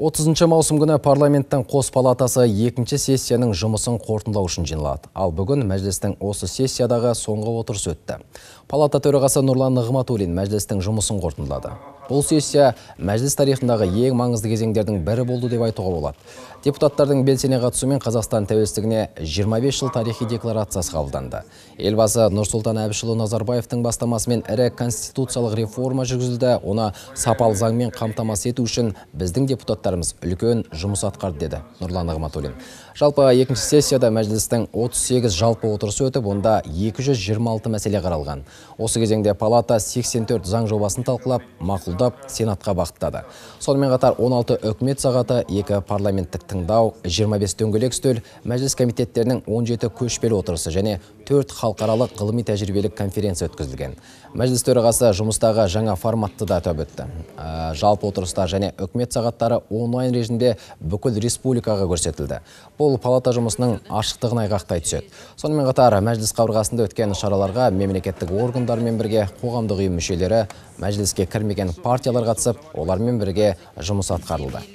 30 маусым күні парламенттің қос палатасы екінші сессияның жұмысын қорытындылау үшін жиналады ал бүгін мәжілістің осы сессиядағы соңғы отырысы өтті палата төрағасы нұрлан нығматулин мәжілістің жұмысын қорытындылады Бұл сессия мәжіліс тарихындағы ең маңызды кезеңдердің бірі болды деп айтуға болады. Депутаттардың белсене қатысуымен Қазақстан тәуелсіздігіне 25 жыл тарихи декларациясы қабылданды. Елбасы Нұрсұлтан Әбішұлы Назарбаевтың бастамасымен ірі конституциялық реформа жүргізілді, оны сапалы заңмен қамтамасыз ету үшін біздің депутаттарымыз үлкен жұмыс атқарды деді Нұрлан Нығматулин. Жалпы екінші сессияда мәжілістің 38 жалпы отырысы өтіп, онда 226 мәселе қаралған. Осы кезеңде палата 84 заң жобасын талқылап, мақұлды сенатқа бақыттады. сонымен қатар 16 үкімет сағаты екі парламенттік тыңдау 25 дөңгелек үстел мәжіліс комитеттерінің 17 көшпелі отырысы және төрт халықаралық ғылыми тәжірибелік конференция өткізілген мәжіліс төрағасы жұмыстағы жаңа форматты да атап өтті ә, жалпы отырыстар және үкімет сағаттары онлайн режимде бүкіл республикаға көрсетілді бұл палата жұмысының ашықтығын айғақтай түседі сонымен қатар мәжіліс қабырғасында өткен шараларға мемлекеттік органдармен бірге қоғамдық ұйым мүшелері мәжіліске кірмеген партиялар қатысып олармен бірге жұмыс атқарылды